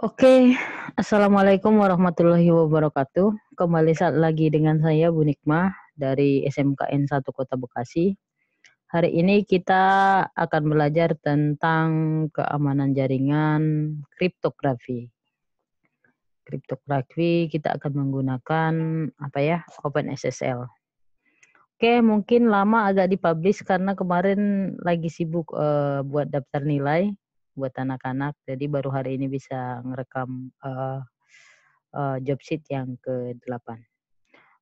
Oke, okay. Assalamualaikum warahmatullahi wabarakatuh. Kembali saat lagi dengan saya Bu Nikma dari SMKN 1 Kota Bekasi. Hari ini kita akan belajar tentang keamanan jaringan kriptografi. Kriptografi kita akan menggunakan apa ya? Open SSL. Oke, mungkin lama agak dipublish karena kemarin lagi sibuk uh, buat daftar nilai buat anak-anak. Jadi baru hari ini bisa ngerekam uh, uh, job sheet yang ke-8.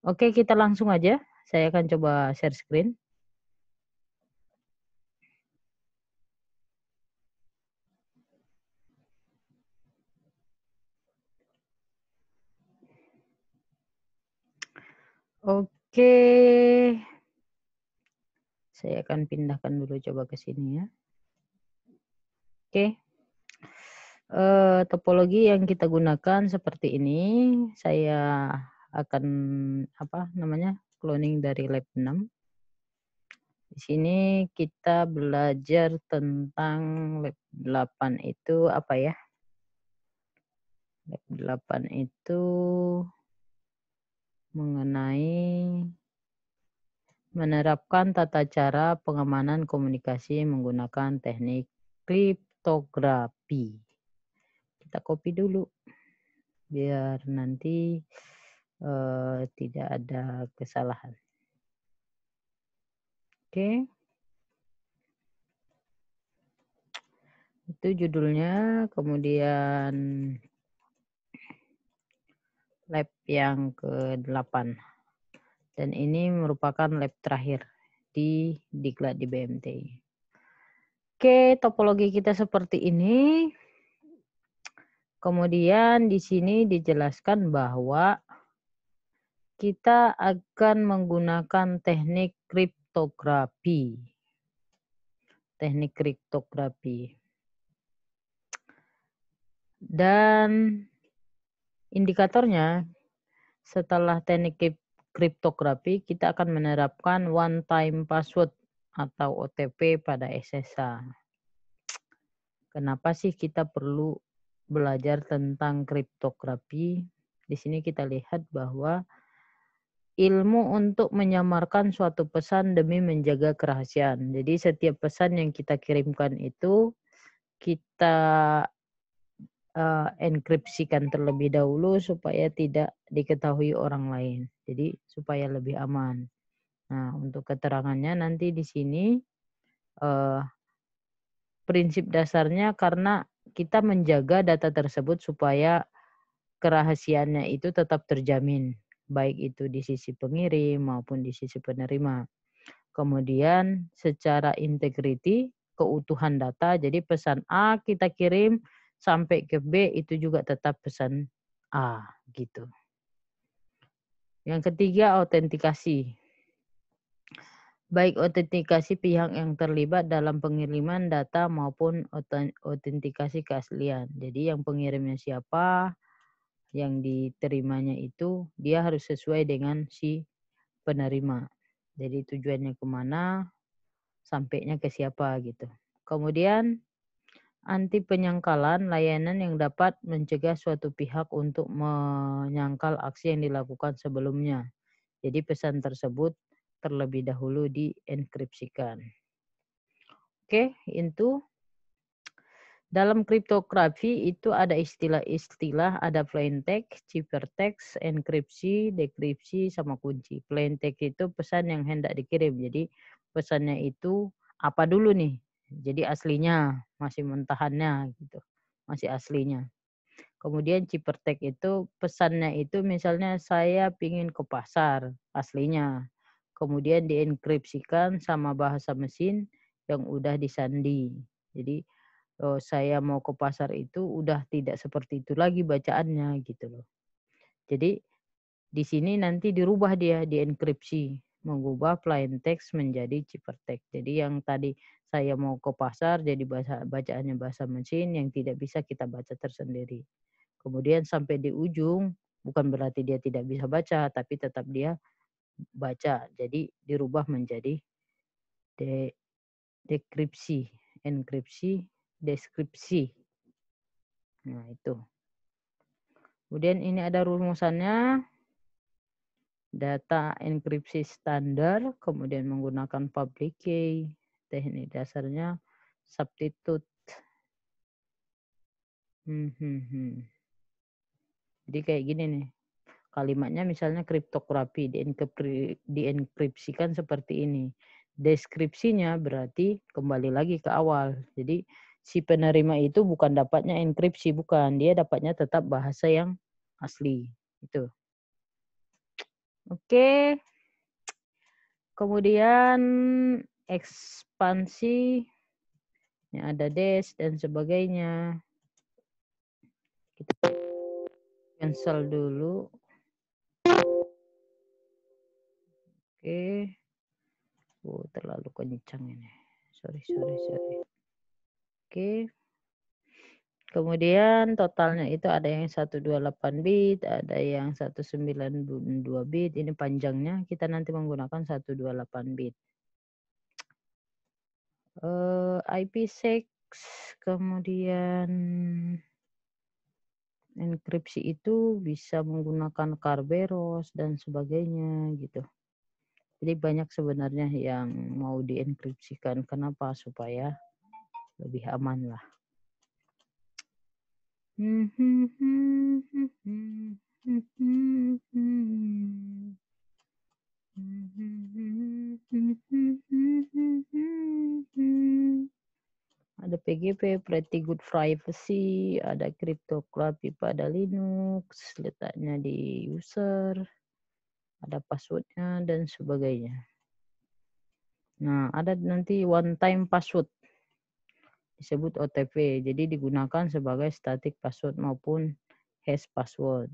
Oke, kita langsung aja. Saya akan coba share screen. Oke. Saya akan pindahkan dulu coba ke sini ya. Oke. Okay. Uh, eh, topologi yang kita gunakan seperti ini, saya akan apa namanya? cloning dari lab 6. Di sini kita belajar tentang lab 8 itu apa ya? Lab 8 itu mengenai menerapkan tata cara pengamanan komunikasi menggunakan teknik clip fotografi. Kita copy dulu biar nanti uh, tidak ada kesalahan. Oke. Okay. Itu judulnya, kemudian lab yang ke-8. Dan ini merupakan lab terakhir di Diklat di BMT. Oke, topologi kita seperti ini. Kemudian di sini dijelaskan bahwa kita akan menggunakan teknik kriptografi. Teknik kriptografi. Dan indikatornya setelah teknik kriptografi kita akan menerapkan one time password atau OTP pada SSA. Kenapa sih kita perlu belajar tentang kriptografi? Di sini kita lihat bahwa ilmu untuk menyamarkan suatu pesan demi menjaga kerahasiaan. Jadi setiap pesan yang kita kirimkan itu kita uh, enkripsikan terlebih dahulu supaya tidak diketahui orang lain. Jadi supaya lebih aman. Nah, untuk keterangannya nanti di sini eh, prinsip dasarnya karena kita menjaga data tersebut supaya kerahasiaannya itu tetap terjamin, baik itu di sisi pengirim maupun di sisi penerima. Kemudian secara integriti, keutuhan data, jadi pesan A kita kirim sampai ke B itu juga tetap pesan A gitu. Yang ketiga autentikasi baik otentikasi pihak yang terlibat dalam pengiriman data maupun otentikasi keaslian. Jadi yang pengirimnya siapa, yang diterimanya itu dia harus sesuai dengan si penerima. Jadi tujuannya kemana, sampainya ke siapa gitu. Kemudian anti penyangkalan layanan yang dapat mencegah suatu pihak untuk menyangkal aksi yang dilakukan sebelumnya. Jadi pesan tersebut terlebih dahulu dienkripsikan. Oke, itu dalam kriptografi itu ada istilah-istilah, ada plain text, ciphertext, enkripsi, dekripsi, sama kunci. Plain text itu pesan yang hendak dikirim. Jadi pesannya itu apa dulu nih? Jadi aslinya, masih mentahannya gitu. Masih aslinya. Kemudian ciphertext itu pesannya itu misalnya saya pingin ke pasar aslinya kemudian dienkripsikan sama bahasa mesin yang udah disandi. Jadi oh, saya mau ke pasar itu udah tidak seperti itu lagi bacaannya gitu loh. Jadi di sini nanti dirubah dia dienkripsi, mengubah plain text menjadi text. Jadi yang tadi saya mau ke pasar jadi bahasa bacaannya bahasa mesin yang tidak bisa kita baca tersendiri. Kemudian sampai di ujung bukan berarti dia tidak bisa baca tapi tetap dia baca. Jadi dirubah menjadi de dekripsi, enkripsi, deskripsi. Nah, itu. Kemudian ini ada rumusannya. Data enkripsi standar, kemudian menggunakan public key. Teknik dasarnya substitute. Hmm, hmm, hmm. Jadi kayak gini nih. Kalimatnya misalnya kriptografi dienkripsikan seperti ini. Deskripsinya berarti kembali lagi ke awal. Jadi si penerima itu bukan dapatnya enkripsi, bukan. Dia dapatnya tetap bahasa yang asli. Itu. Oke. Kemudian ekspansi ini ada des dan sebagainya. Kita cancel dulu. Oke. Oh, terlalu kencang ini. Sorry, sorry, sorry. Oke. Kemudian totalnya itu ada yang 128 bit, ada yang 192 bit. Ini panjangnya kita nanti menggunakan 128 bit. Uh, eh, IP6 kemudian enkripsi itu bisa menggunakan Kerberos dan sebagainya gitu. Jadi banyak sebenarnya yang mau dienkripsikan. Kenapa? Supaya lebih aman lah. Ada PGP, Pretty Good Privacy, ada Crypto Club pada Linux, letaknya di user ada passwordnya dan sebagainya. Nah, ada nanti one time password disebut OTP. Jadi digunakan sebagai static password maupun hash password.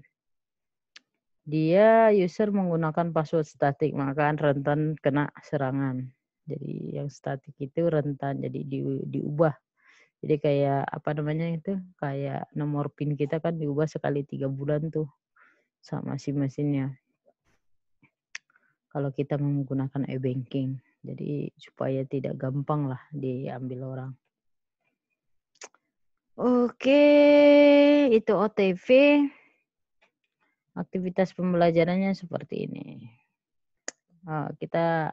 Dia user menggunakan password static, maka rentan kena serangan. Jadi yang static itu rentan jadi di, diubah. Jadi kayak apa namanya itu? Kayak nomor PIN kita kan diubah sekali tiga bulan tuh sama si mesinnya kalau kita menggunakan e-banking. Jadi supaya tidak gampang lah diambil orang. Oke, itu OTV. Aktivitas pembelajarannya seperti ini. Eh, kita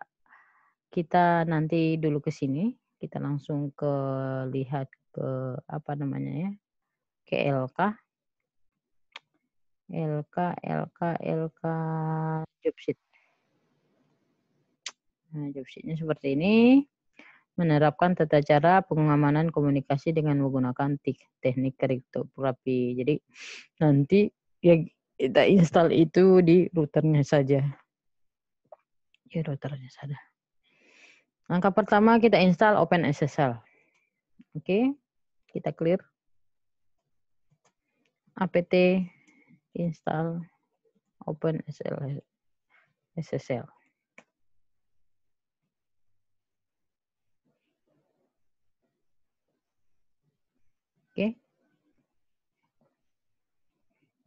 kita nanti dulu ke sini. Kita langsung ke lihat ke apa namanya ya? Ke LK. LK, LK, LK Jobsheet. Nah, sheet-nya seperti ini. Menerapkan tata cara pengamanan komunikasi dengan menggunakan teknik kriptografi. Jadi nanti ya kita install itu di routernya saja. Di routernya saja. Langkah pertama kita install OpenSSL. Oke, okay. kita clear. apt install OpenSSL. SSL.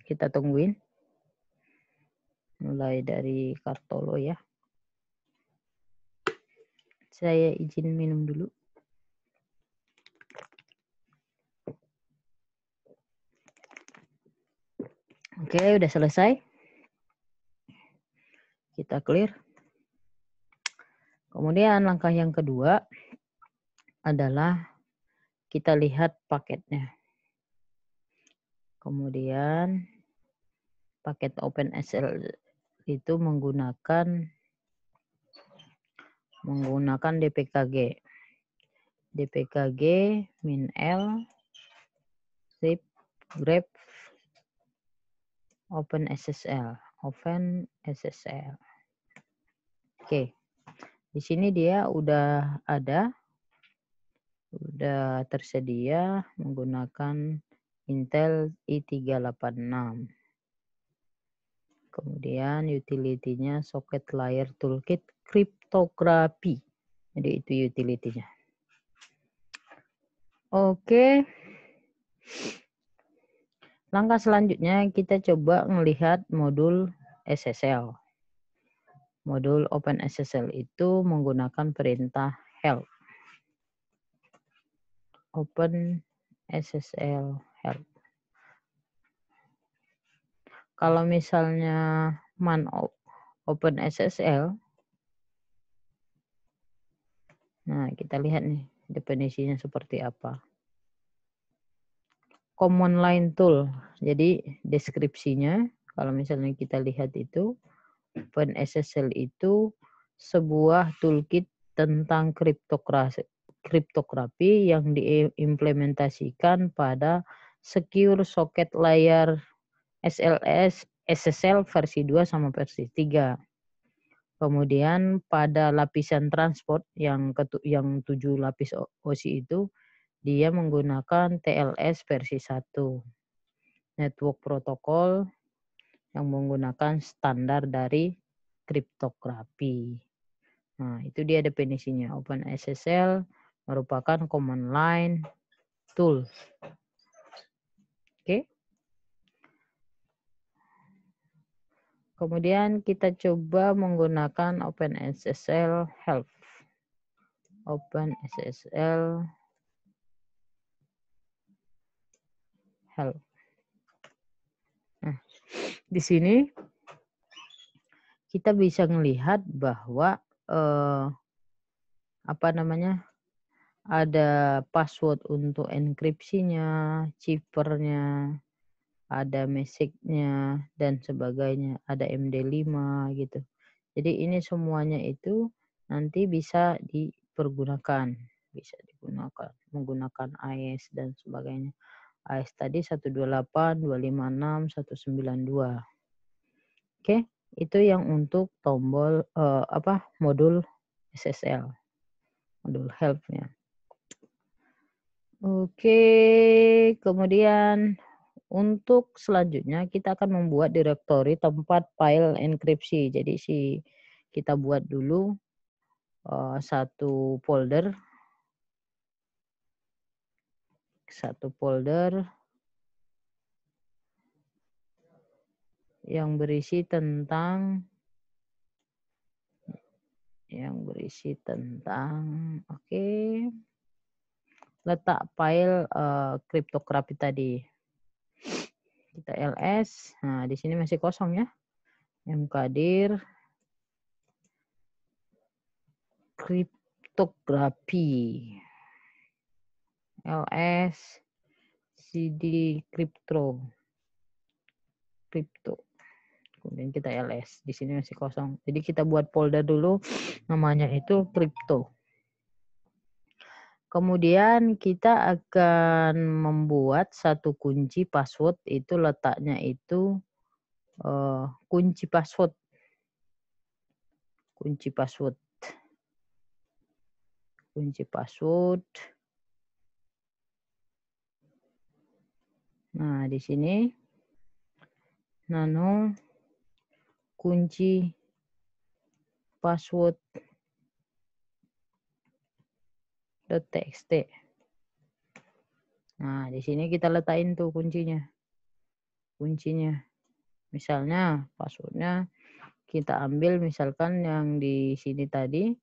Kita tungguin. Mulai dari Kartolo ya. Saya izin minum dulu. Oke, udah selesai. Kita clear. Kemudian langkah yang kedua adalah kita lihat paketnya. Kemudian paket open OpenSSL itu menggunakan menggunakan DPKG. DPKG min L zip grep open SSL, open SSL. Oke. Di sini dia udah ada udah tersedia menggunakan Intel i386. Kemudian utility-nya socket layer toolkit kriptografi. Jadi itu utility-nya. Oke. Langkah selanjutnya kita coba melihat modul SSL. Modul Open SSL itu menggunakan perintah help. Open SSL help. Kalau misalnya man open SSL, nah kita lihat nih definisinya seperti apa. Common line tool, jadi deskripsinya kalau misalnya kita lihat itu open SSL itu sebuah toolkit tentang kriptografi, kriptografi yang diimplementasikan pada secure socket layer SLS SSL versi 2 sama versi 3. Kemudian pada lapisan transport yang ketu yang 7 lapis OSI itu dia menggunakan TLS versi 1. Network protokol yang menggunakan standar dari kriptografi. Nah, itu dia definisinya. Open SSL merupakan command line tool. Oke. Okay. Kemudian kita coba menggunakan OpenSSL help. OpenSSL help. Nah, di sini kita bisa melihat bahwa eh, apa namanya? ada password untuk enkripsinya, chipernya, ada mesiknya dan sebagainya, ada MD5 gitu. Jadi ini semuanya itu nanti bisa dipergunakan, bisa digunakan menggunakan AES dan sebagainya. AES tadi 128, 256, 192. Oke, itu yang untuk tombol uh, apa? modul SSL. Modul help-nya. Oke, kemudian untuk selanjutnya kita akan membuat direktori tempat file enkripsi. Jadi si kita buat dulu uh, satu folder satu folder yang berisi tentang yang berisi tentang oke okay, letak file uh, kriptografi tadi kita ls. Nah, di sini masih kosong ya. Mkadir kriptografi. LS CD crypto. Crypto. Kemudian kita LS. Di sini masih kosong. Jadi kita buat folder dulu namanya itu crypto. Kemudian kita akan membuat satu kunci password itu letaknya itu uh, kunci password. Kunci password. Kunci password. Nah, di sini nano kunci password txt. Nah, di sini kita letakin tuh kuncinya. Kuncinya. Misalnya passwordnya kita ambil misalkan yang di sini tadi.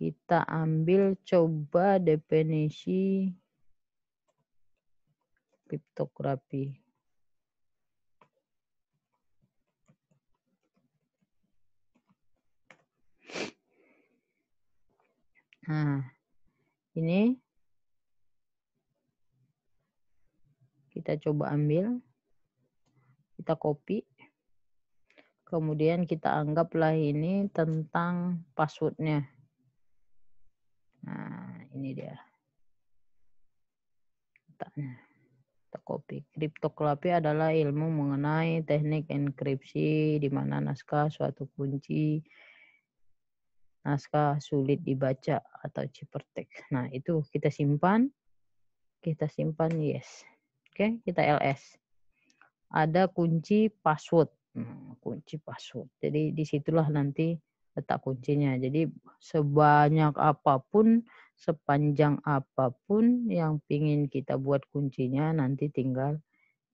Kita ambil coba definisi kriptografi. Nah, ini kita coba ambil, kita copy, kemudian kita anggaplah ini tentang passwordnya. Nah, ini dia. Kita copy. Kriptografi adalah ilmu mengenai teknik enkripsi di mana naskah suatu kunci naskah sulit dibaca atau cipertek. Nah, itu kita simpan. Kita simpan yes. Oke, okay, kita ls. Ada kunci password. Hmm, kunci password. Jadi disitulah nanti letak kuncinya. Jadi sebanyak apapun, sepanjang apapun yang pingin kita buat kuncinya nanti tinggal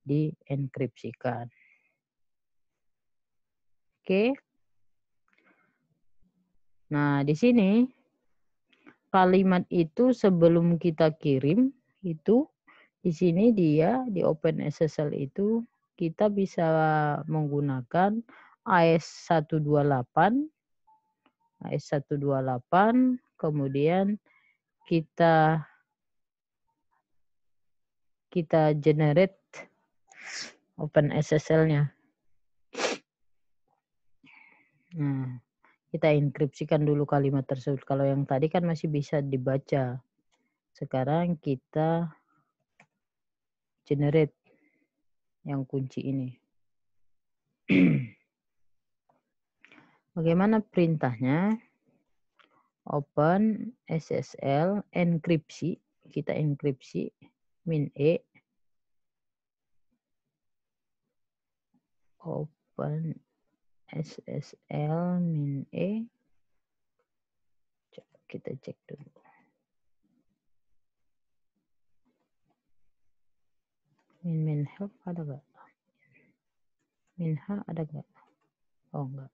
dienkripsikan. Oke, okay. Nah, di sini kalimat itu sebelum kita kirim itu di sini dia di Open SSL itu kita bisa menggunakan AS128 AS128 kemudian kita kita generate Open SSL-nya. Nah, kita inkripsikan dulu kalimat tersebut. Kalau yang tadi kan masih bisa dibaca. Sekarang kita generate yang kunci ini. Bagaimana perintahnya? Open SSL enkripsi, kita enkripsi min e open SSL min E. Coba kita cek dulu. Min min help ada gak? Min H ada gak? Oh enggak.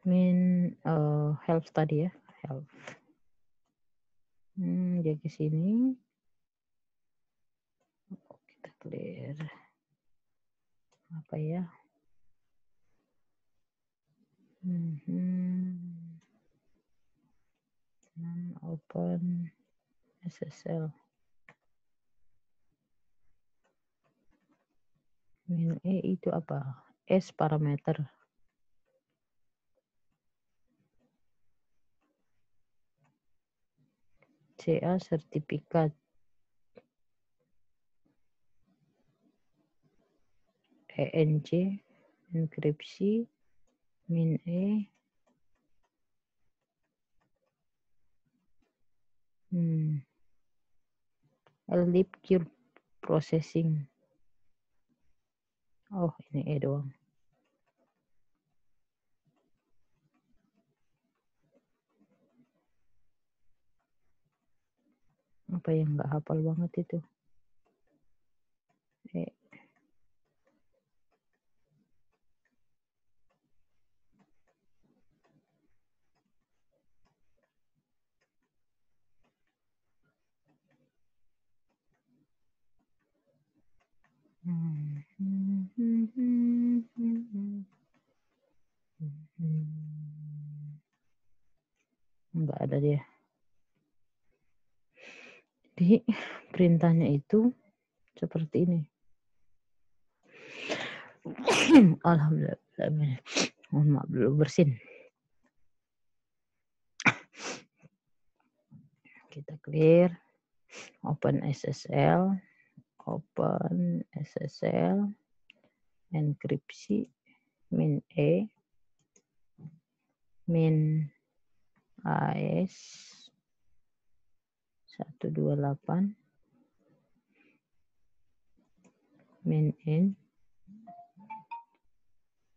min uh, eh, health tadi ya health hmm, jadi sini clear apa ya hmm. open SSL min E itu apa S parameter CA sertifikat ENC enkripsi min E hmm. Elip curve processing oh ini E doang apa yang nggak hafal banget itu Enggak ada dia. Jadi perintahnya itu seperti ini. Alhamdulillah. Mohon maaf dulu bersin. Kita clear. Open SSL open SSL enkripsi min e min AS 128 min in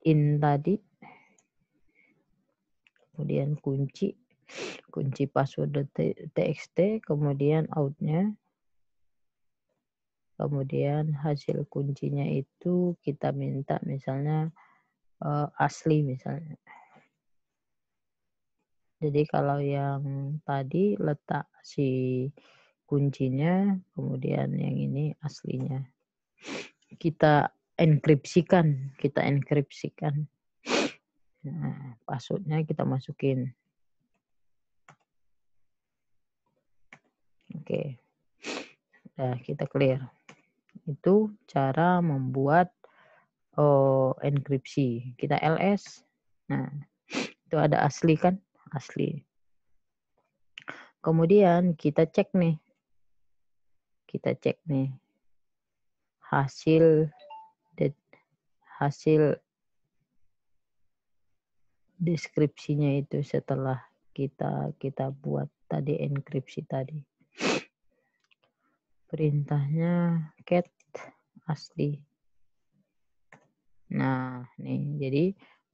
in tadi kemudian kunci kunci password txt kemudian outnya kemudian hasil kuncinya itu kita minta misalnya uh, asli misalnya. Jadi kalau yang tadi letak si kuncinya, kemudian yang ini aslinya. Kita enkripsikan, kita enkripsikan. Nah, passwordnya kita masukin. Oke. Okay. Nah, kita clear itu cara membuat oh, enkripsi. Kita ls. Nah, itu ada asli kan? Asli. Kemudian kita cek nih. Kita cek nih. Hasil hasil deskripsinya itu setelah kita kita buat tadi enkripsi tadi perintahnya cat asli. Nah, nih jadi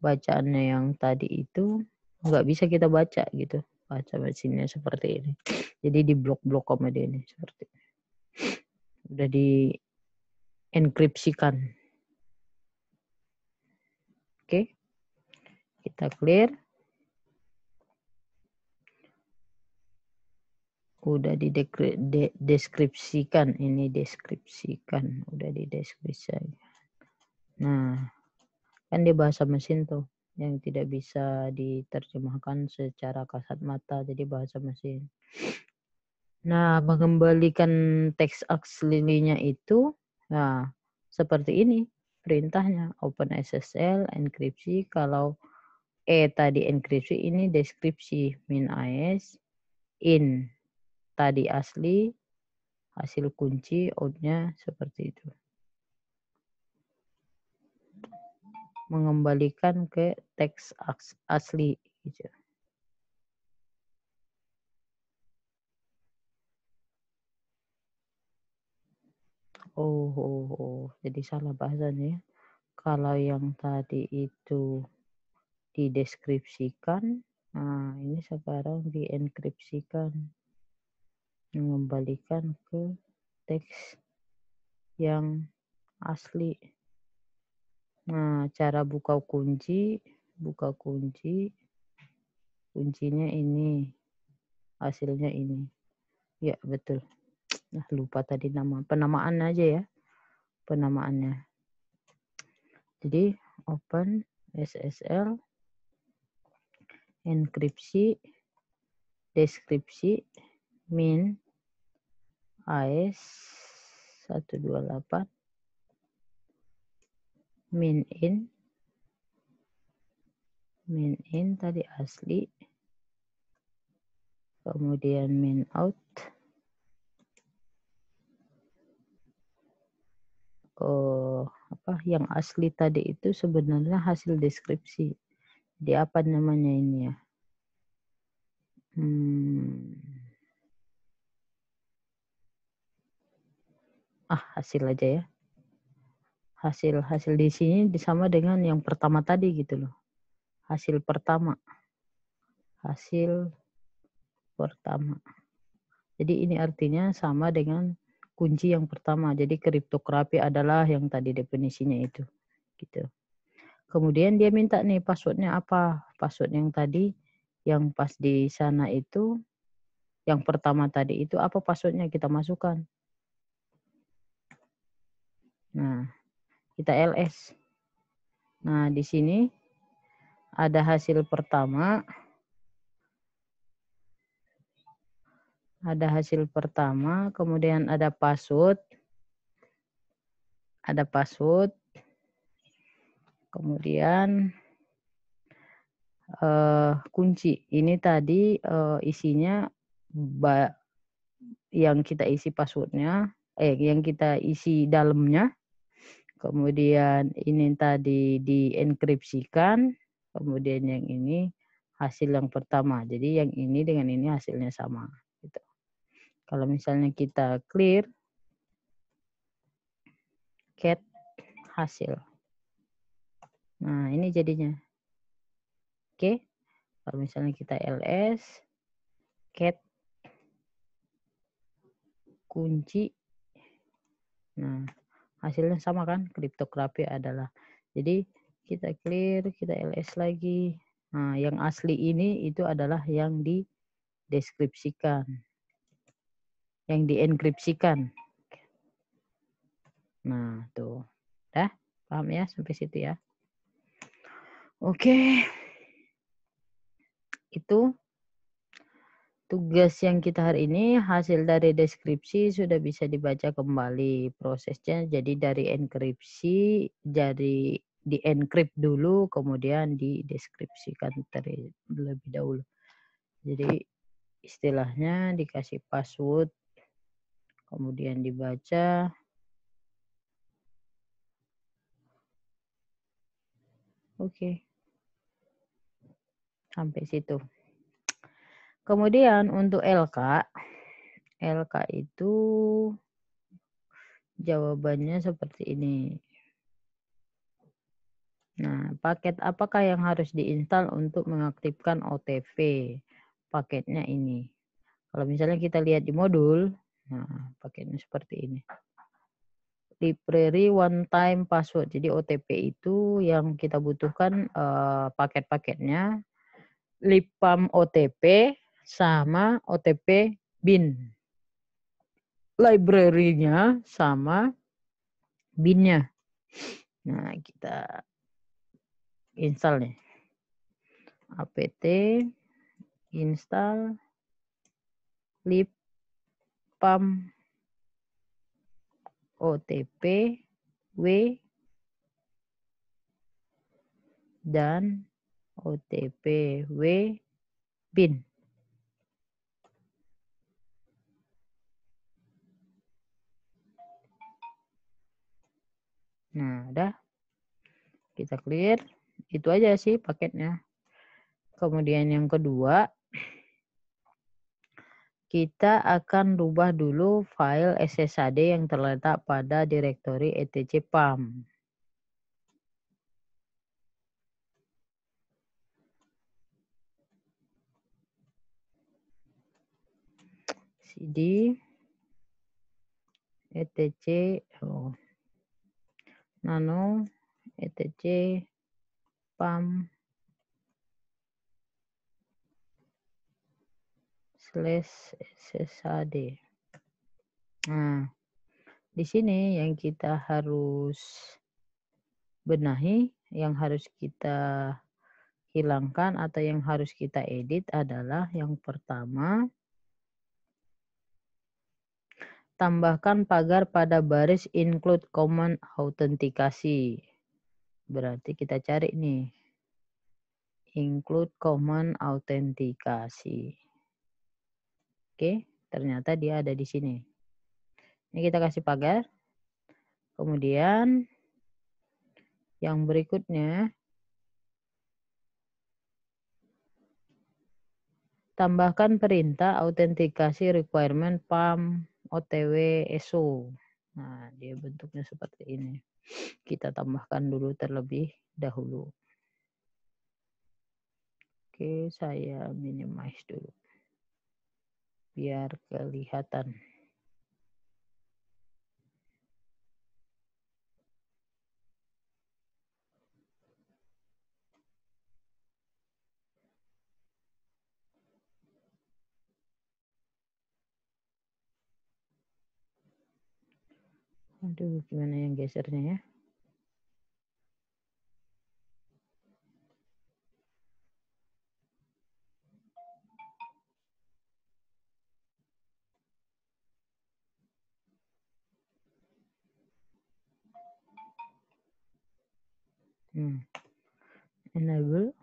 bacaannya yang tadi itu nggak bisa kita baca gitu. Baca mesinnya seperti ini. Jadi di blok-blok komedi ini seperti ini. Udah di enkripsikan. Oke. Okay. Kita clear. udah dideskripsikan de ini deskripsikan udah dideskripsikan nah kan dia bahasa mesin tuh yang tidak bisa diterjemahkan secara kasat mata jadi bahasa mesin nah mengembalikan teks aslinya itu nah seperti ini perintahnya open SSL enkripsi kalau e tadi enkripsi ini deskripsi min as in tadi asli, hasil kunci outnya seperti itu. Mengembalikan ke teks asli. Gitu. Oh, oh, oh, jadi salah bahasanya ya. Kalau yang tadi itu dideskripsikan, nah ini sekarang dienkripsikan mengembalikan ke teks yang asli. Nah, cara buka kunci, buka kunci, kuncinya ini, hasilnya ini. Ya, betul. Nah, lupa tadi nama, penamaan aja ya, penamaannya. Jadi, open SSL, enkripsi, deskripsi, min AS 128 min in min in tadi asli kemudian min out oh apa yang asli tadi itu sebenarnya hasil deskripsi di apa namanya ini ya hmm ah hasil aja ya hasil hasil di sini sama dengan yang pertama tadi gitu loh hasil pertama hasil pertama jadi ini artinya sama dengan kunci yang pertama jadi kriptografi adalah yang tadi definisinya itu gitu kemudian dia minta nih passwordnya apa password yang tadi yang pas di sana itu yang pertama tadi itu apa passwordnya kita masukkan Nah, kita LS. Nah, di sini ada hasil pertama. Ada hasil pertama, kemudian ada password Ada password Kemudian uh, kunci. Ini tadi uh, isinya ba yang kita isi passwordnya, eh yang kita isi dalamnya kemudian ini tadi dienkripsikan, kemudian yang ini hasil yang pertama. Jadi yang ini dengan ini hasilnya sama. Gitu. Kalau misalnya kita clear, cat hasil. Nah ini jadinya. Oke, kalau misalnya kita ls, cat kunci. Nah, hasilnya sama kan kriptografi adalah jadi kita clear kita ls lagi nah yang asli ini itu adalah yang dideskripsikan yang dienkripsikan nah tuh dah paham ya sampai situ ya oke itu Tugas yang kita hari ini hasil dari deskripsi sudah bisa dibaca kembali prosesnya. Jadi dari enkripsi dari di encrypt dulu kemudian dideskripsikan terlebih dahulu. Jadi istilahnya dikasih password kemudian dibaca Oke. Okay. Sampai situ. Kemudian untuk LK, LK itu jawabannya seperti ini. Nah, paket apakah yang harus diinstal untuk mengaktifkan OTP? Paketnya ini. Kalau misalnya kita lihat di modul, nah, paketnya seperti ini. Library one time password. Jadi OTP itu yang kita butuhkan uh, paket-paketnya. Lipam OTP, sama OTP bin. Library-nya sama bin-nya. Nah, kita install nih. apt install lipam otp w dan otp w bin. Nah, udah. Kita clear. Itu aja sih paketnya. Kemudian yang kedua, kita akan rubah dulu file SSHD yang terletak pada direktori e etc PAM. CD etc oh nano etc PAM, slash ssad Nah, di sini yang kita harus benahi, yang harus kita hilangkan atau yang harus kita edit adalah yang pertama tambahkan pagar pada baris include command autentikasi. Berarti kita cari nih. Include command autentikasi. Oke, ternyata dia ada di sini. Ini kita kasih pagar. Kemudian yang berikutnya tambahkan perintah autentikasi requirement PAM OTW so Nah, dia bentuknya seperti ini. Kita tambahkan dulu terlebih dahulu. Oke, saya minimize dulu. Biar kelihatan. Aduh, gimana yang gesernya ya? Hmm. Enable.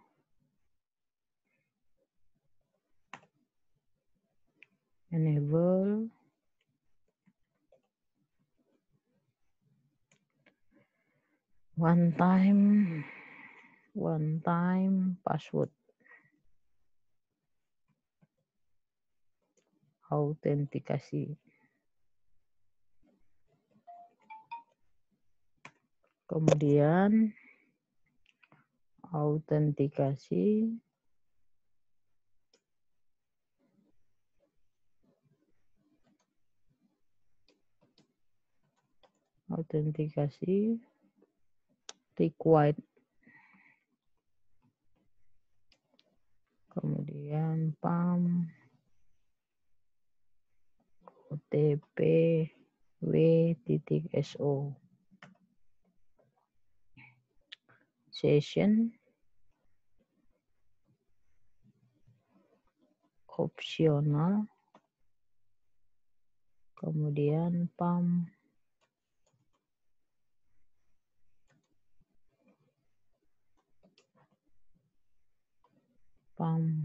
Enable. one time one time password autentikasi kemudian autentikasi autentikasi required. Kemudian PAM, OTP, W titik SO. Session. Opsional. Kemudian PAM pam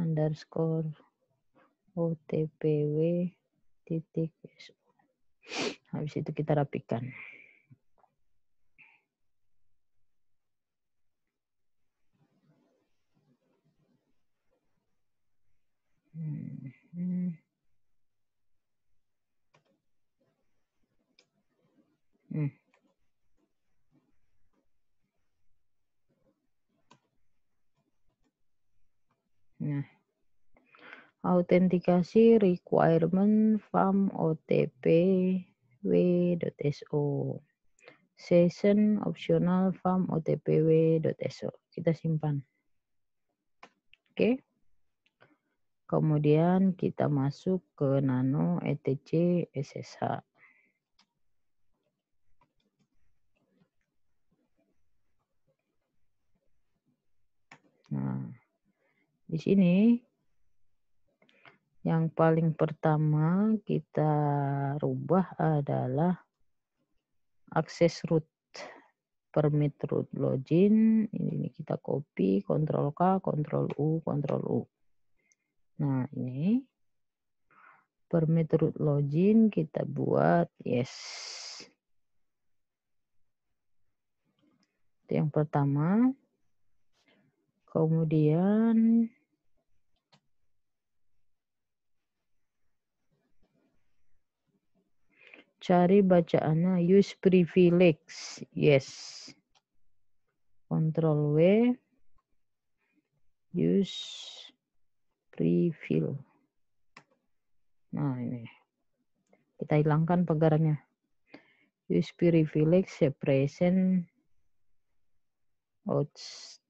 underscore otpw titik Habis itu kita rapikan. Hmm. hmm. Nah, autentikasi requirement farm OTP w.so session optional OTP w.so kita simpan oke okay. kemudian kita masuk ke nano etc ssh nah di sini yang paling pertama kita rubah adalah akses root permit root login ini kita copy Ctrl K Ctrl U Ctrl U nah ini permit root login kita buat yes itu yang pertama kemudian Cari bacaannya use privilege. Yes. Control W. Use privilege. Nah, ini. Kita hilangkan pagarnya Use privilege ya, present Oh,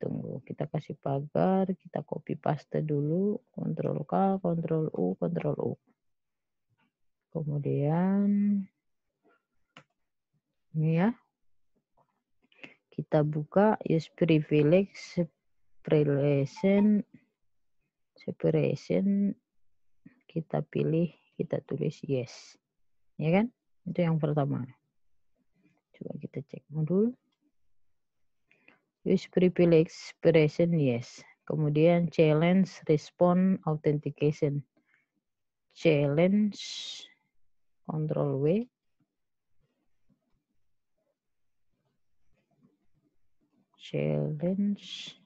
tunggu. Kita kasih pagar, kita copy paste dulu. Ctrl K, Ctrl U, Ctrl U. Kemudian ini ya. Kita buka use privilege separation separation kita pilih, kita tulis yes. Ya kan? Itu yang pertama. Coba kita cek modul. Use privilege separation yes. Kemudian challenge respond authentication. Challenge control W challenge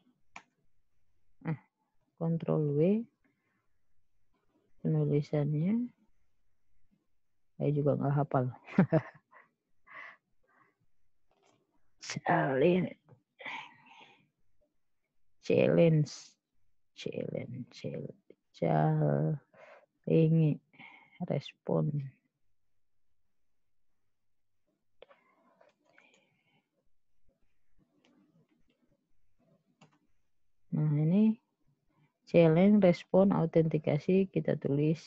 ah kontrol W penulisannya saya juga nggak hafal challenge challenge challenge challenge respon Nah, ini challenge respon autentikasi kita tulis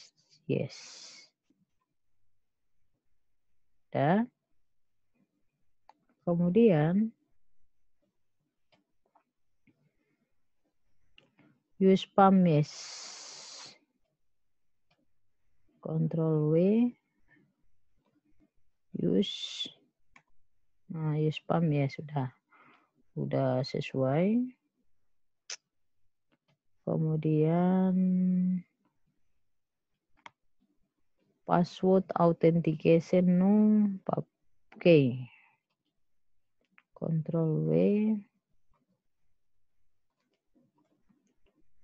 yes. Dan kemudian use pump yes. Control W use nah use pam ya sudah sudah sesuai Kemudian password authentication no okay. control W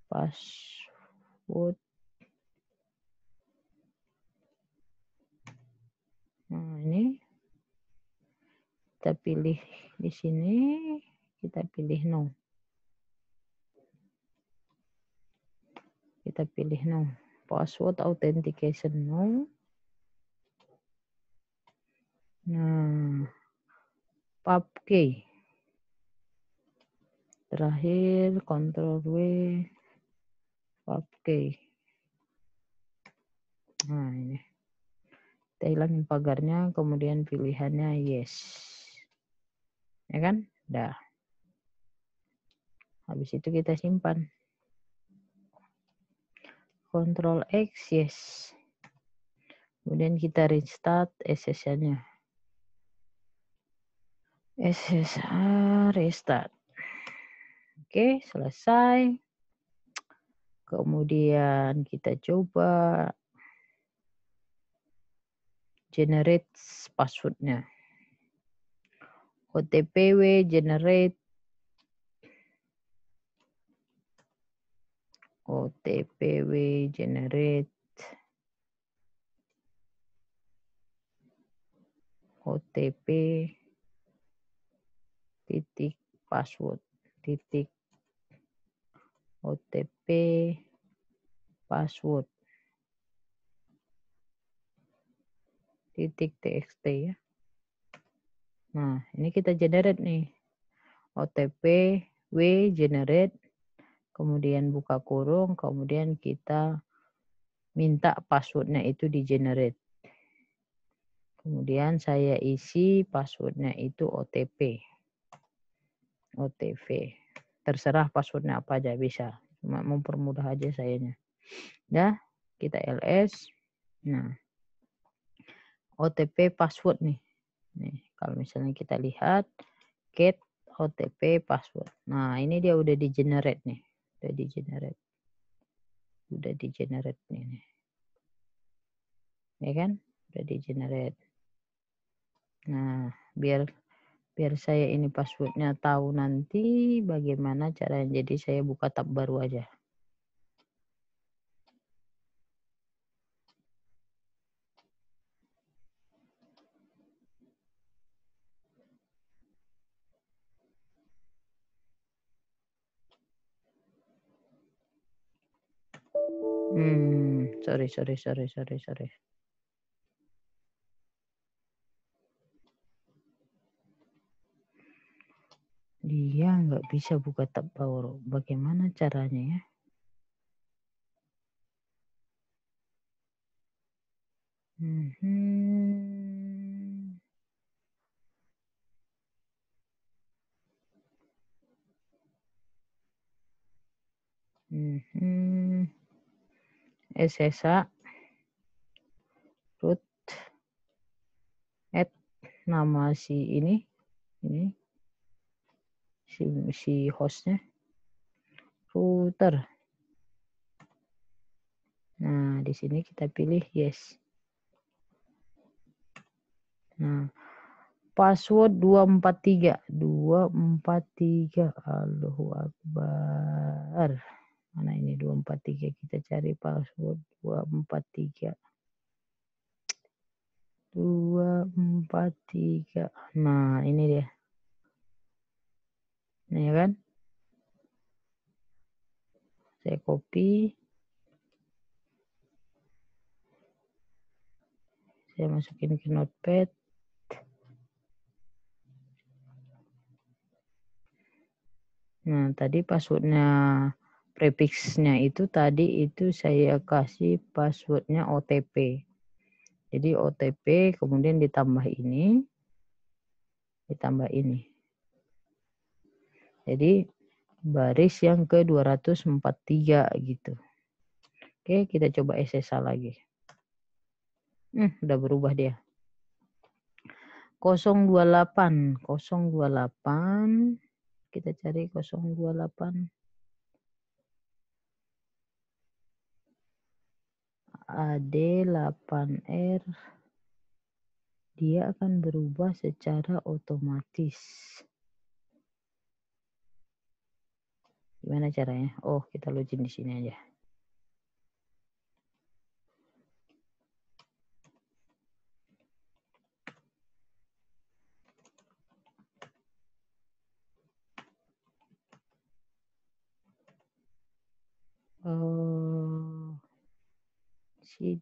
password nah ini kita pilih di sini kita pilih no Kita pilih no password authentication no. Nah, PubKey. Terakhir control W PubKey. Nah, ini. Kita hilangin pagarnya, kemudian pilihannya yes. Ya kan? Dah. Habis itu kita simpan. Control X, yes. Kemudian kita restart SSH-nya. SSH restart. Oke, selesai. Kemudian kita coba generate passwordnya. OTPW generate OTP we generate OTP titik password titik OTP password titik txt ya. Nah, ini kita generate nih. OTP W generate kemudian buka kurung, kemudian kita minta passwordnya itu di generate. Kemudian saya isi passwordnya itu OTP. OTP. Terserah passwordnya apa aja bisa. Cuma mempermudah aja sayanya. dah ya, kita LS. Nah, OTP password nih. Nih, kalau misalnya kita lihat, get OTP password. Nah, ini dia udah di generate nih udah degenerate udah degenerate nih, ya kan udah degenerate nah biar biar saya ini passwordnya tahu nanti bagaimana cara jadi saya buka tab baru aja sorry, sorry, sorry, sorry, sorry. Dia nggak bisa buka tab power. Bagaimana caranya ya? Hmm. Hmm ssa root add nama si ini ini si si hostnya router nah di sini kita pilih yes nah password 243 243 Allahu Akbar Mana ini 243? Kita cari password 243. 243. Nah, ini dia. Nah, ya kan? Saya copy. Saya masukin ke notepad. Nah, tadi passwordnya prefixnya itu tadi itu saya kasih passwordnya OTP. Jadi OTP kemudian ditambah ini, ditambah ini. Jadi baris yang ke 243 gitu. Oke, kita coba SSA lagi. Hmm, udah berubah dia. 028, 028. Kita cari 028. AD 8R dia akan berubah secara otomatis. Gimana caranya? Oh, kita login di sini aja.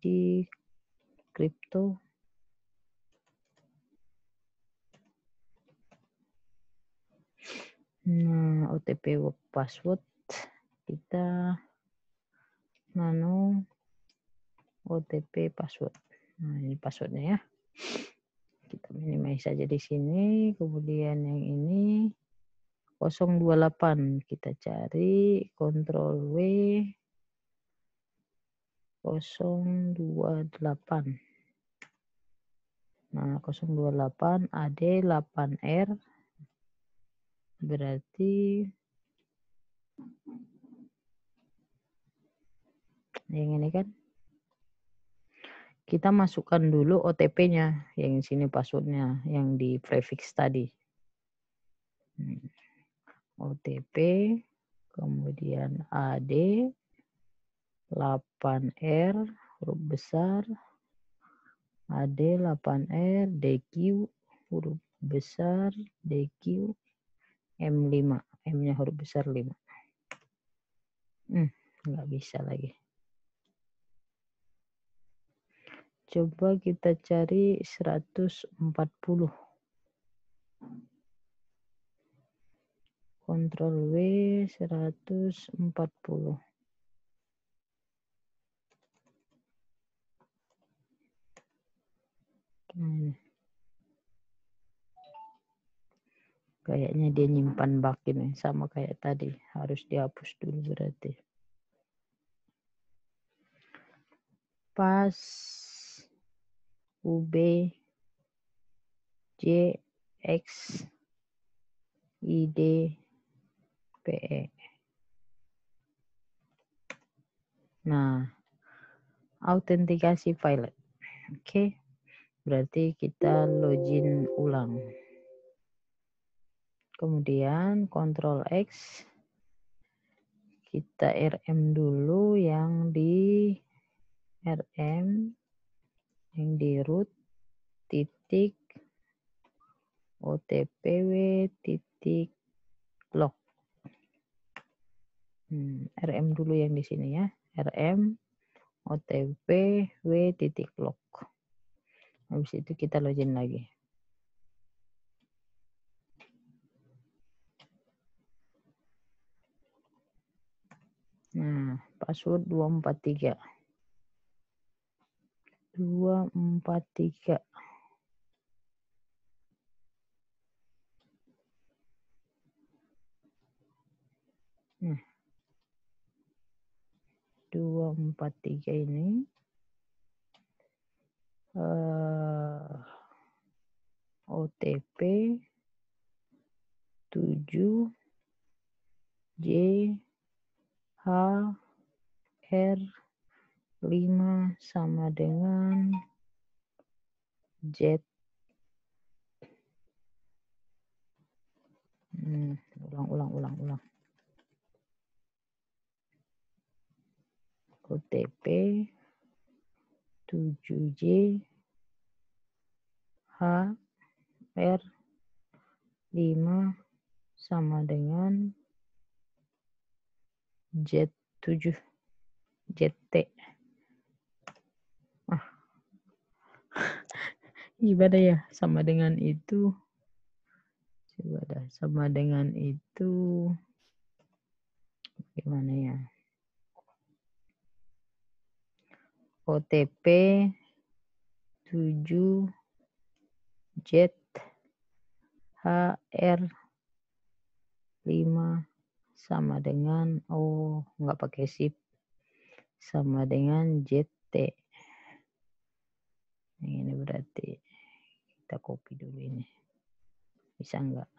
di crypto nah OTP password kita nano OTP password nah ini passwordnya ya kita minimize saja di sini kemudian yang ini 028 kita cari Control W 028. Nah, 028 AD 8R berarti yang ini kan kita masukkan dulu OTP-nya yang sini passwordnya yang di prefix tadi hmm. OTP kemudian AD 8R huruf besar AD 8R DQ huruf besar DQ M5 M-nya huruf besar 5 hmm, nggak bisa lagi coba kita cari 140 kontrol W 140 Hmm. Kayaknya dia nyimpan bakin ya, sama kayak tadi. Harus dihapus dulu berarti. Pas UB J X ID PE. Nah, autentikasi file Oke. Okay. Berarti kita login ulang. Kemudian kontrol X. Kita RM dulu yang di RM yang di root titik otpw titik log. Hmm, RM dulu yang di sini ya. RM otpw titik log. Habis itu kita login lagi. Nah, password 243. 243. Nah. 243 ini uh, OTP 7 J H R 5 sama dengan Z hmm, ulang ulang ulang ulang OTP 7J H R 5 sama dengan Z7 ZT ah. gimana ya sama dengan itu coba dah sama dengan itu gimana ya OTP 7 jet HR 5 sama dengan oh nggak pakai sip sama dengan JT. Ini berarti kita copy dulu ini. Bisa nggak?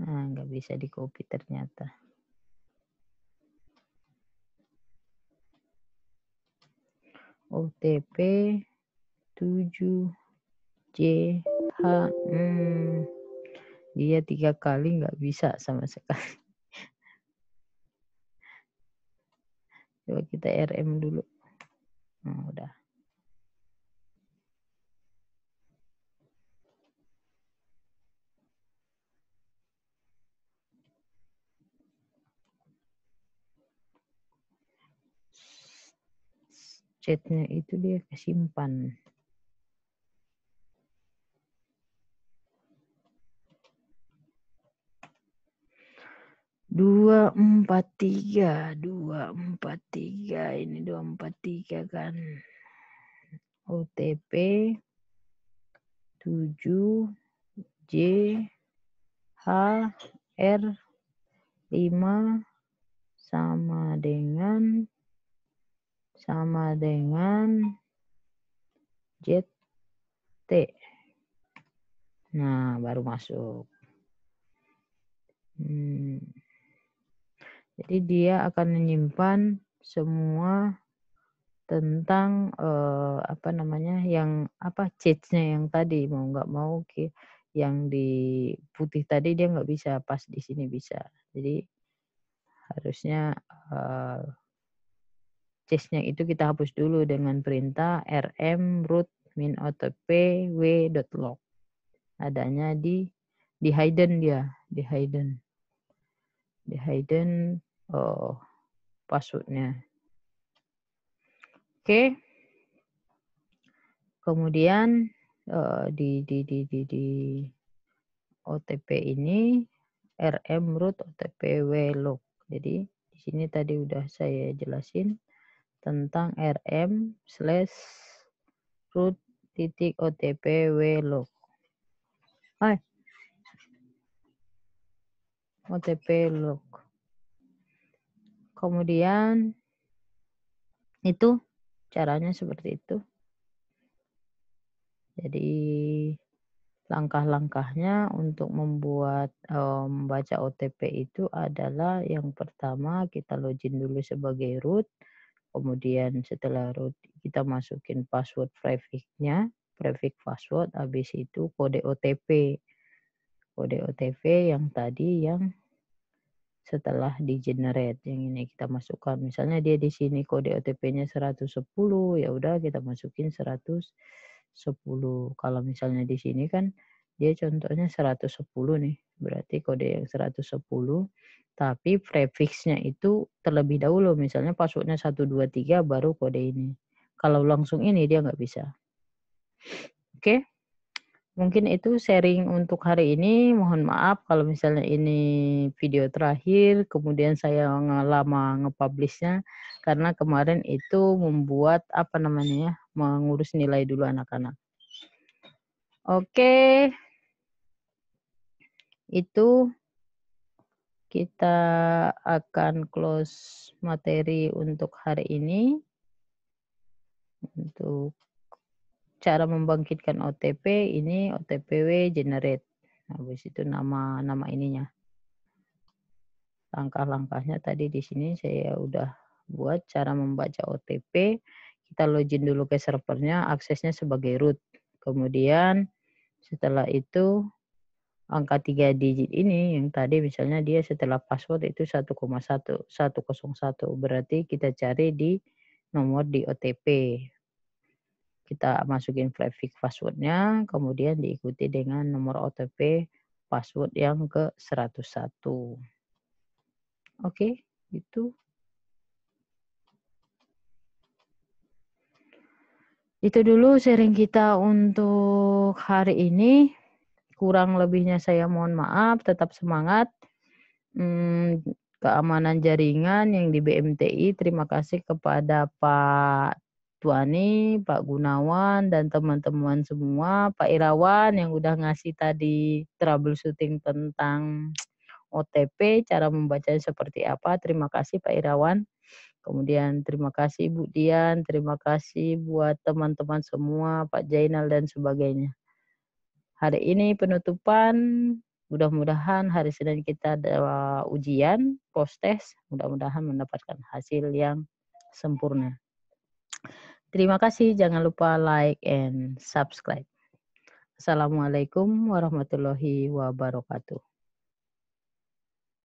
Nah, nggak bisa di copy ternyata. OTP 7 JH hmm. dia tiga kali nggak bisa sama sekali coba kita RM dulu nah, udah chatnya itu dia kesimpan. Dua empat tiga, dua empat tiga, ini dua empat tiga kan. OTP 7 J H R 5 sama dengan sama dengan JT. Nah, baru masuk. Hmm. Jadi dia akan menyimpan semua tentang eh, apa namanya yang apa change-nya yang tadi mau nggak mau yang di putih tadi dia nggak bisa pas di sini bisa jadi harusnya eh, C-nya itu kita hapus dulu dengan perintah rm root min otp w dot log Adanya di di hidden dia, di hidden. Di hidden oh, passwordnya. Oke. Okay. Kemudian uh, di di di di di OTP ini RM root OTP W log. Jadi di sini tadi udah saya jelasin tentang RM slash root titik OTP WLOG. Hai. OTP log. Kemudian itu caranya seperti itu. Jadi langkah-langkahnya untuk membuat eh, membaca um, OTP itu adalah yang pertama kita login dulu sebagai root. Kemudian setelah root kita masukin password prefixnya, prefix password, habis itu kode OTP. Kode OTP yang tadi yang setelah di generate yang ini kita masukkan misalnya dia di sini kode OTP-nya 110 ya udah kita masukin 110 kalau misalnya di sini kan dia contohnya 110 nih. Berarti kode yang 110 tapi prefixnya itu terlebih dahulu misalnya passwordnya 123 baru kode ini. Kalau langsung ini dia nggak bisa. Oke. Okay? Mungkin itu sharing untuk hari ini. Mohon maaf kalau misalnya ini video terakhir kemudian saya lama ngepublishnya karena kemarin itu membuat apa namanya ya, mengurus nilai dulu anak-anak. Oke. Okay itu kita akan close materi untuk hari ini untuk cara membangkitkan OTP ini OTPW generate habis itu nama nama ininya langkah-langkahnya tadi di sini saya udah buat cara membaca OTP kita login dulu ke servernya aksesnya sebagai root kemudian setelah itu angka tiga digit ini yang tadi misalnya dia setelah password itu 1,1 101 berarti kita cari di nomor di OTP kita masukin prefix passwordnya kemudian diikuti dengan nomor OTP password yang ke 101 oke okay, itu itu dulu sharing kita untuk hari ini Kurang lebihnya saya mohon maaf, tetap semangat. Hmm, keamanan jaringan yang di BMTI. Terima kasih kepada Pak Tuani, Pak Gunawan, dan teman-teman semua. Pak Irawan yang udah ngasih tadi troubleshooting tentang OTP, cara membacanya seperti apa. Terima kasih Pak Irawan. Kemudian terima kasih Bu Dian, terima kasih buat teman-teman semua, Pak Jainal dan sebagainya. Hari ini penutupan, mudah-mudahan hari Senin kita ada uh, ujian, post test, mudah-mudahan mendapatkan hasil yang sempurna. Terima kasih, jangan lupa like and subscribe. Assalamualaikum warahmatullahi wabarakatuh.